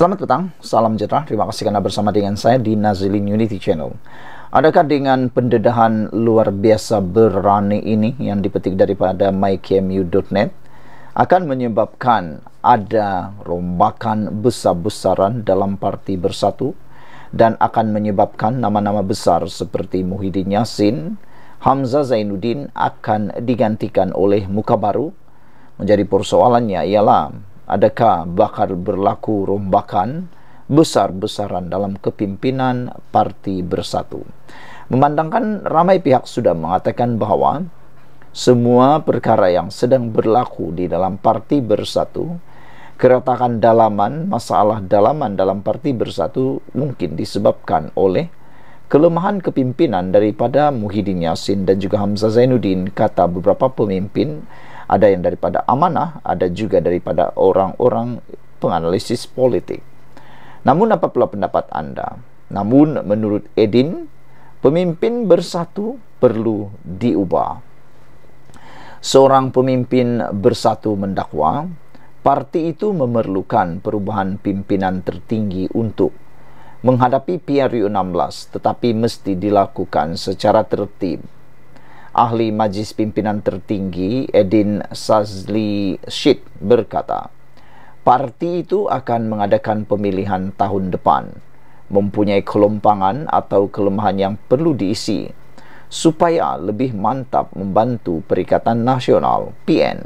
Selamat petang, salam sejahtera. Terima kasih karena bersama dengan saya di Nazilin Unity Channel. Adakah dengan pendedahan luar biasa berani ini yang dipetik daripada mykmu.net akan menyebabkan ada rombakan besar-besaran dalam parti bersatu dan akan menyebabkan nama-nama besar seperti Muhyiddin Yassin, Hamzah Zainuddin akan digantikan oleh muka baru. Menjadi persoalannya ialah adakah bakal berlaku rombakan besar-besaran dalam kepimpinan Parti Bersatu. Memandangkan ramai pihak sudah mengatakan bahawa semua perkara yang sedang berlaku di dalam Parti Bersatu, keretakan dalaman, masalah dalaman dalam Parti Bersatu mungkin disebabkan oleh kelemahan kepimpinan daripada Muhyiddin Yassin dan juga Hamzah Zainuddin kata beberapa pemimpin ada yang daripada amanah, ada juga daripada orang-orang penganalisis politik. Namun apa pula pendapat anda? Namun menurut Edin, pemimpin bersatu perlu diubah. Seorang pemimpin bersatu mendakwa, parti itu memerlukan perubahan pimpinan tertinggi untuk menghadapi PRU 16 tetapi mesti dilakukan secara tertib Ahli Majlis Pimpinan Tertinggi Edin Sazli Shid berkata, parti itu akan mengadakan pemilihan tahun depan, mempunyai kelompangan atau kelemahan yang perlu diisi supaya lebih mantap membantu Perikatan Nasional PN.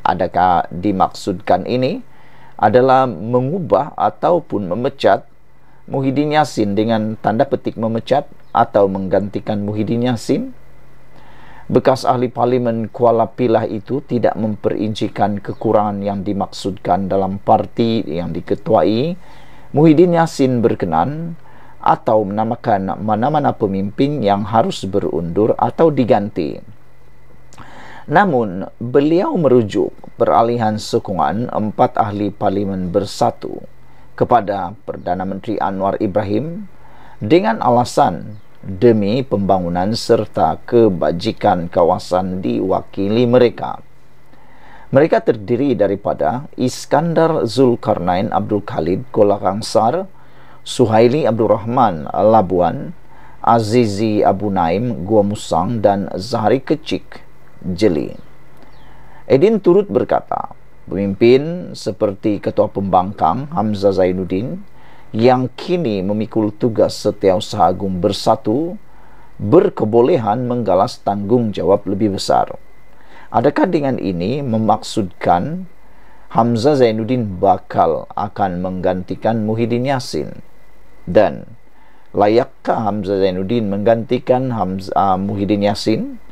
Adakah dimaksudkan ini adalah mengubah ataupun memecat Muhyiddin Yassin dengan tanda petik memecat atau menggantikan Muhyiddin Yassin? bekas ahli parlimen Kuala Pilah itu tidak memperincikan kekurangan yang dimaksudkan dalam parti yang diketuai Muhyiddin Yassin berkenan atau menamakan mana-mana pemimpin yang harus berundur atau diganti. Namun, beliau merujuk peralihan sokongan empat ahli parlimen bersatu kepada Perdana Menteri Anwar Ibrahim dengan alasan demi pembangunan serta kebajikan kawasan diwakili mereka. Mereka terdiri daripada Iskandar Zulkarnain Abdul Khalid Kangsar, Suhaili Abdul Rahman Labuan, Azizi Abu Naim Gua Musang dan Zahari Kecik Jeli. Edin turut berkata, pemimpin seperti Ketua Pembangkang Hamzah Zainuddin, yang kini memikul tugas setiausaha agung bersatu berkebolehan menggalas tanggungjawab lebih besar. Adakah dengan ini memaksudkan Hamzah Zainuddin bakal akan menggantikan Muhyiddin Yassin? Dan layakkah Hamzah Zainuddin menggantikan Hamzah, uh, Muhyiddin Yassin?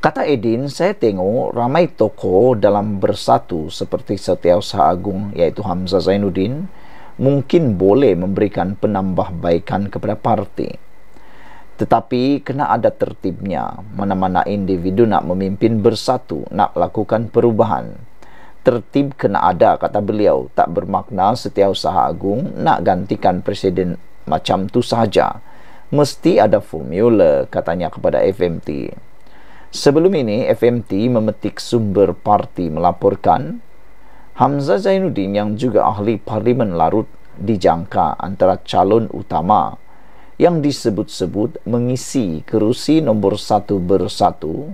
Kata Edin, saya tengok ramai tokoh dalam bersatu seperti setiausaha agung yaitu Hamzah Zainuddin, mungkin boleh memberikan penambahbaikan kepada parti. Tetapi kena ada tertibnya, mana-mana individu nak memimpin bersatu, nak lakukan perubahan. Tertib kena ada, kata beliau, tak bermakna setiausaha agung nak gantikan presiden macam tu saja. Mesti ada formula, katanya kepada FMT. Sebelum ini, FMT memetik sumber parti melaporkan Hamzah Zainuddin yang juga ahli parlimen larut dijangka antara calon utama yang disebut-sebut mengisi kerusi nombor satu bersatu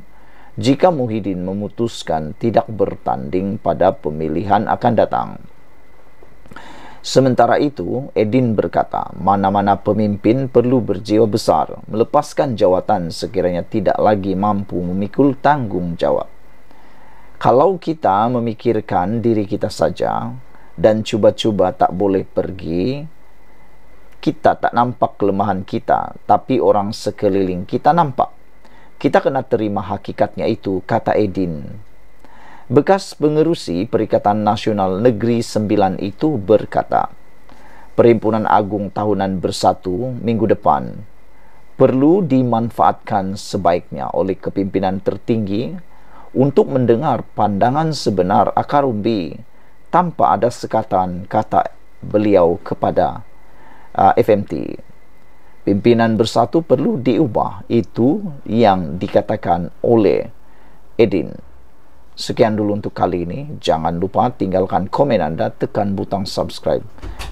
jika Muhyiddin memutuskan tidak bertanding pada pemilihan akan datang. Sementara itu, Edin berkata, mana-mana pemimpin perlu berjiwa besar, melepaskan jawatan sekiranya tidak lagi mampu memikul tanggungjawab kalau kita memikirkan diri kita saja dan cuba-cuba tak boleh pergi kita tak nampak kelemahan kita tapi orang sekeliling kita nampak kita kena terima hakikatnya itu kata Edin bekas pengerusi Perikatan Nasional Negeri Sembilan itu berkata Perhimpunan Agung Tahunan Bersatu minggu depan perlu dimanfaatkan sebaiknya oleh kepimpinan tertinggi untuk mendengar pandangan sebenar akar umbi tanpa ada sekatan kata beliau kepada uh, FMT. Pimpinan bersatu perlu diubah itu yang dikatakan oleh Edin. Sekian dulu untuk kali ini. Jangan lupa tinggalkan komen anda, tekan butang subscribe.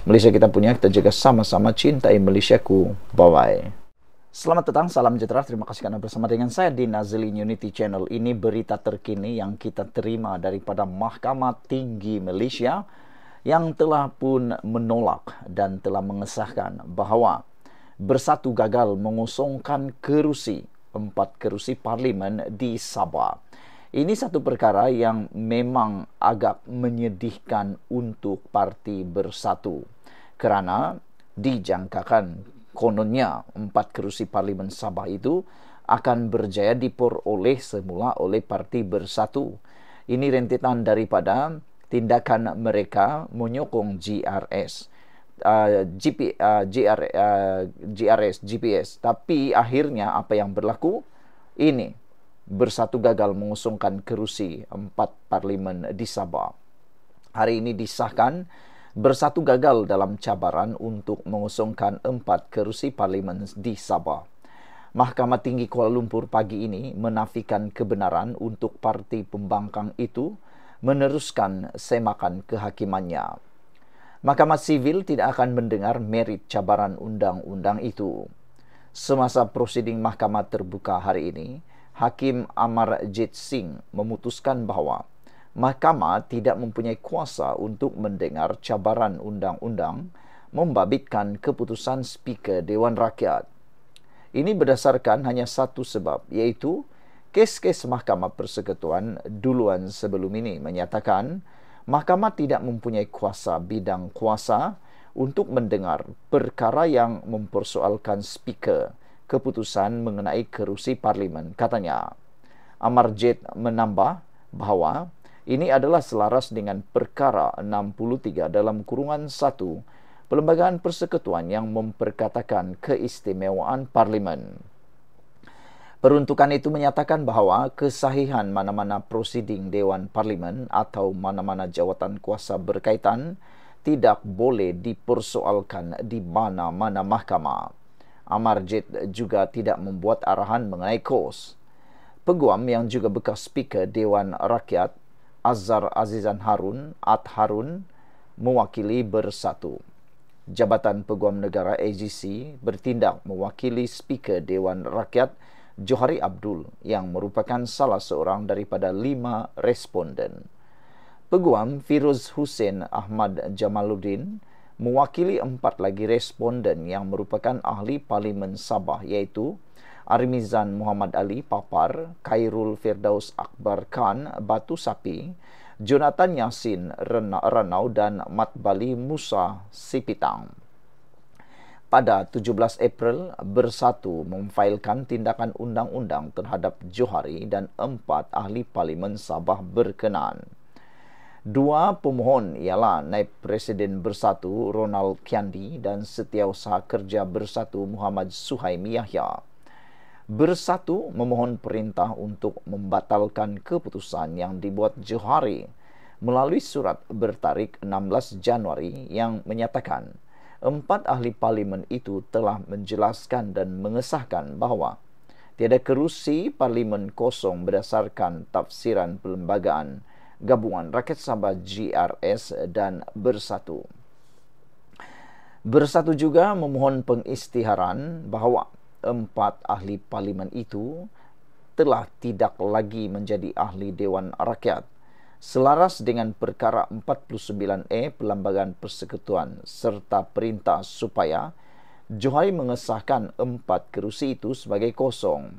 Malaysia kita punya, kita jaga sama-sama cintai Malaysia ku. Bye-bye. Selamat datang, salam sejahtera. Terima kasih kerana bersama dengan saya di Nazlin Unity Channel. Ini berita terkini yang kita terima daripada Mahkamah Tinggi Malaysia yang telah pun menolak dan telah mengesahkan bahawa bersatu gagal mengosongkan kerusi, empat kerusi parlimen di Sabah. Ini satu perkara yang memang agak menyedihkan untuk parti bersatu kerana dijangkakan kononnya empat kerusi Parlimen Sabah itu akan berjaya diperoleh semula oleh Parti Bersatu. Ini rentetan daripada tindakan mereka menyokong GRS. Uh, ah, GP, uh, ah, GR, uh, ah, GRS, GPS. Tapi akhirnya apa yang berlaku? Ini bersatu gagal mengusungkan kerusi empat parlimen di Sabah. Hari ini disahkan bersatu gagal dalam cabaran untuk mengusungkan empat kerusi parlimen di Sabah. Mahkamah Tinggi Kuala Lumpur pagi ini menafikan kebenaran untuk parti pembangkang itu meneruskan semakan kehakimannya. Mahkamah Sivil tidak akan mendengar merit cabaran undang-undang itu. Semasa prosiding mahkamah terbuka hari ini, Hakim Amar Jit Singh memutuskan bahawa mahkamah tidak mempunyai kuasa untuk mendengar cabaran undang-undang membabitkan keputusan speaker Dewan Rakyat. Ini berdasarkan hanya satu sebab iaitu kes-kes Mahkamah Persekutuan duluan sebelum ini menyatakan mahkamah tidak mempunyai kuasa bidang kuasa untuk mendengar perkara yang mempersoalkan speaker keputusan mengenai kerusi parlimen katanya. Amarjet menambah bahawa ini adalah selaras dengan perkara 63 dalam kurungan 1 Perlembagaan Persekutuan yang memperkatakan keistimewaan Parlimen. Peruntukan itu menyatakan bahawa kesahihan mana-mana prosiding Dewan Parlimen atau mana-mana jawatan kuasa berkaitan tidak boleh dipersoalkan di mana-mana mahkamah. Amarjit juga tidak membuat arahan mengenai kos. Peguam yang juga bekas speaker Dewan Rakyat Azhar Azizan Harun, At Harun, mewakili bersatu. Jabatan Peguam Negara AGC bertindak mewakili Speaker Dewan Rakyat Johari Abdul yang merupakan salah seorang daripada lima responden. Peguam Firuz Hussein Ahmad Jamaluddin mewakili empat lagi responden yang merupakan ahli Parlimen Sabah iaitu Armizan Muhammad Ali Papar, Khairul Firdaus Akbar Khan Batu Sapi, Jonathan Yasin Renau dan Mat Bali Musa Sipitang. Pada 17 April, Bersatu memfailkan tindakan undang-undang terhadap Johari dan empat ahli Parlimen Sabah berkenaan. Dua pemohon ialah Naib Presiden Bersatu Ronald Kiandi dan Setiausaha Kerja Bersatu Muhammad Suhaimi Yahya bersatu memohon perintah untuk membatalkan keputusan yang dibuat Johari melalui surat bertarik 16 Januari yang menyatakan empat ahli parlimen itu telah menjelaskan dan mengesahkan bahawa tiada kerusi parlimen kosong berdasarkan tafsiran perlembagaan gabungan rakyat Sabah GRS dan Bersatu. Bersatu juga memohon pengistiharan bahawa empat ahli parlimen itu telah tidak lagi menjadi ahli Dewan Rakyat selaras dengan perkara 49A e, Pelambagan Persekutuan serta perintah supaya Johari mengesahkan empat kerusi itu sebagai kosong.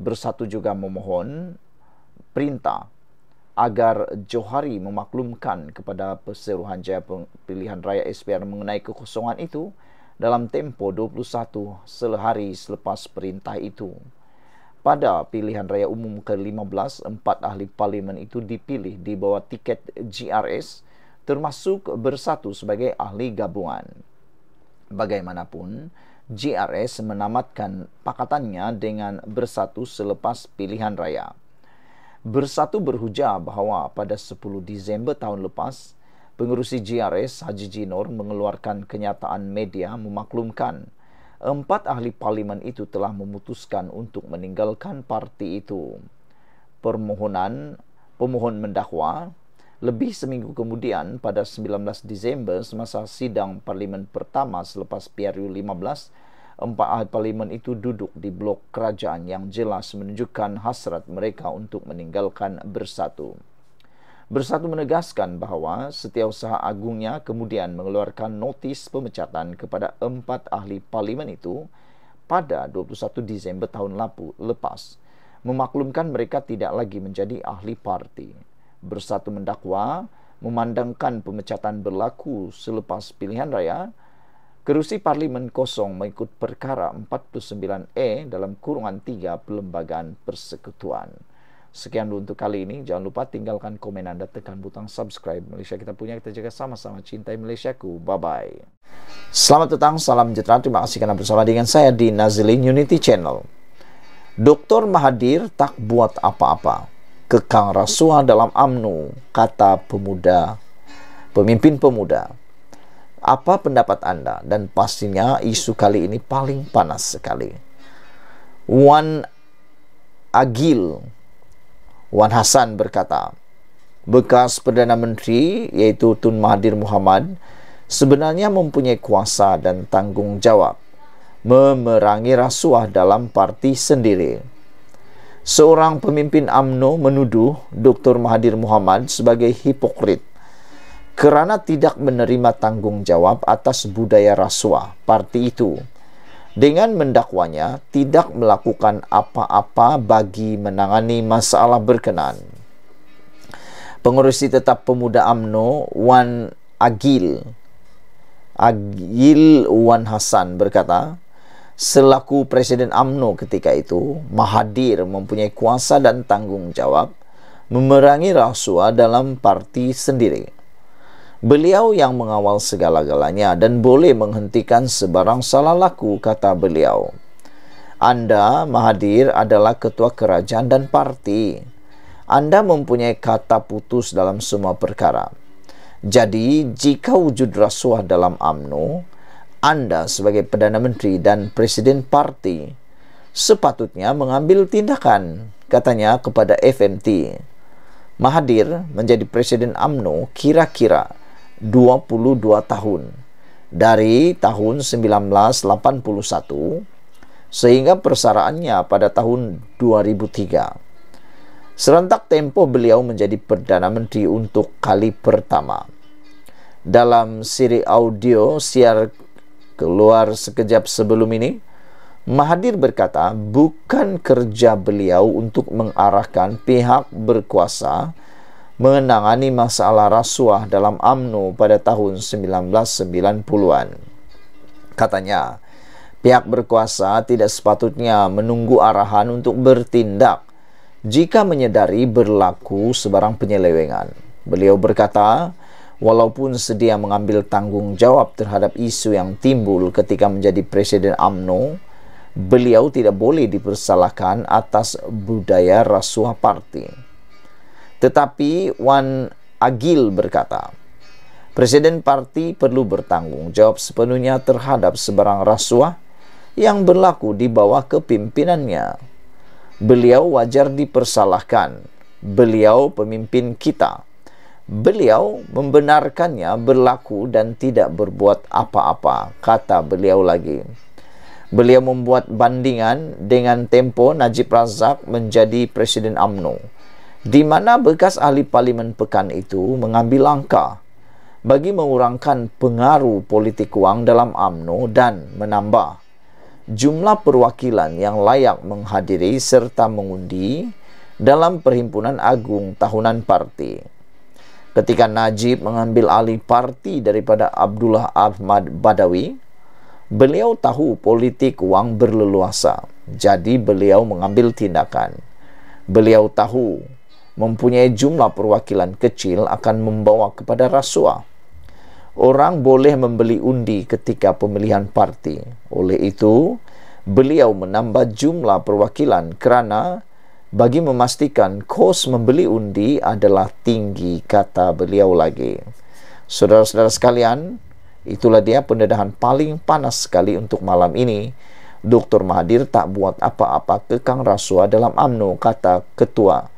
Bersatu juga memohon perintah agar Johari memaklumkan kepada Perseruhan Jaya Pilihan Raya SPR mengenai kekosongan itu dalam tempo 21 selehari selepas perintah itu. Pada pilihan raya umum ke-15, empat ahli parlimen itu dipilih di bawah tiket GRS termasuk bersatu sebagai ahli gabungan. Bagaimanapun, GRS menamatkan pakatannya dengan bersatu selepas pilihan raya. Bersatu berhujah bahawa pada 10 Disember tahun lepas, Pengurusi GRS Haji Jinor mengeluarkan kenyataan media memaklumkan empat ahli parlimen itu telah memutuskan untuk meninggalkan parti itu. Permohonan pemohon mendakwa lebih seminggu kemudian pada 19 Disember semasa sidang parlimen pertama selepas PRU 15 empat ahli parlimen itu duduk di blok kerajaan yang jelas menunjukkan hasrat mereka untuk meninggalkan bersatu bersatu menegaskan bahawa setiausaha agungnya kemudian mengeluarkan notis pemecatan kepada empat ahli parlimen itu pada 21 Disember tahun lalu lepas, memaklumkan mereka tidak lagi menjadi ahli parti. Bersatu mendakwa, memandangkan pemecatan berlaku selepas pilihan raya, kerusi parlimen kosong mengikut perkara 49E dalam kurungan tiga pelembagaan persekutuan. Sekian dulu untuk kali ini. Jangan lupa tinggalkan komen Anda, tekan butang subscribe. Malaysia kita punya, kita jaga sama-sama. Cintai malaysia ku Bye-bye. Selamat datang salam sejahtera. Terima kasih karena bersama dengan saya di Nazilin Unity Channel. Dr. Mahathir tak buat apa-apa. Kekang rasuah dalam AMNU, kata pemuda, pemimpin pemuda. Apa pendapat Anda? Dan pastinya isu kali ini paling panas sekali. one Agil Wan Hasan berkata, bekas Perdana Menteri iaitu Tun Mahathir Muhammad sebenarnya mempunyai kuasa dan tanggungjawab memerangi rasuah dalam parti sendiri. Seorang pemimpin AMNO menuduh Dr. Mahathir Muhammad sebagai hipokrit kerana tidak menerima tanggungjawab atas budaya rasuah parti itu dengan mendakwanya tidak melakukan apa-apa bagi menangani masalah berkenaan, Pengurusi tetap pemuda AMNO Wan Agil Agil Wan Hasan berkata, selaku Presiden AMNO ketika itu, mahadir mempunyai kuasa dan tanggungjawab memerangi rasuah dalam parti sendiri. Beliau yang mengawal segala-galanya dan boleh menghentikan sebarang salah laku, kata beliau. Anda, Mahadir adalah ketua kerajaan dan parti. Anda mempunyai kata putus dalam semua perkara. Jadi, jika wujud rasuah dalam UMNO, anda sebagai Perdana Menteri dan Presiden Parti sepatutnya mengambil tindakan, katanya kepada FMT. Mahadir menjadi Presiden UMNO kira-kira 22 tahun dari tahun 1981 sehingga persaraannya pada tahun 2003. Serentak tempo beliau menjadi Perdana Menteri untuk kali pertama. Dalam siri audio siar keluar sekejap sebelum ini, Mahathir berkata bukan kerja beliau untuk mengarahkan pihak berkuasa menangani masalah rasuah dalam AMNU pada tahun 1990-an. Katanya, pihak berkuasa tidak sepatutnya menunggu arahan untuk bertindak jika menyedari berlaku sebarang penyelewengan. Beliau berkata, walaupun sedia mengambil tanggung jawab terhadap isu yang timbul ketika menjadi Presiden AMNU, beliau tidak boleh dipersalahkan atas budaya rasuah parti. Tetapi Wan Agil berkata, Presiden parti perlu bertanggung jawab sepenuhnya terhadap sebarang rasuah yang berlaku di bawah kepimpinannya. Beliau wajar dipersalahkan. Beliau pemimpin kita. Beliau membenarkannya berlaku dan tidak berbuat apa-apa, kata beliau lagi. Beliau membuat bandingan dengan tempo Najib Razak menjadi Presiden AMNO di mana bekas ahli parlimen pekan itu mengambil langkah bagi mengurangkan pengaruh politik wang dalam AMNO dan menambah jumlah perwakilan yang layak menghadiri serta mengundi dalam Perhimpunan Agung Tahunan Parti. Ketika Najib mengambil alih parti daripada Abdullah Ahmad Badawi, beliau tahu politik wang berleluasa, jadi beliau mengambil tindakan. Beliau tahu mempunyai jumlah perwakilan kecil akan membawa kepada rasuah. Orang boleh membeli undi ketika pemilihan parti. Oleh itu, beliau menambah jumlah perwakilan kerana bagi memastikan kos membeli undi adalah tinggi, kata beliau lagi. Saudara-saudara sekalian, itulah dia pendedahan paling panas sekali untuk malam ini. Dr. Mahathir tak buat apa-apa ke Kang Rasuah dalam UMNO, kata ketua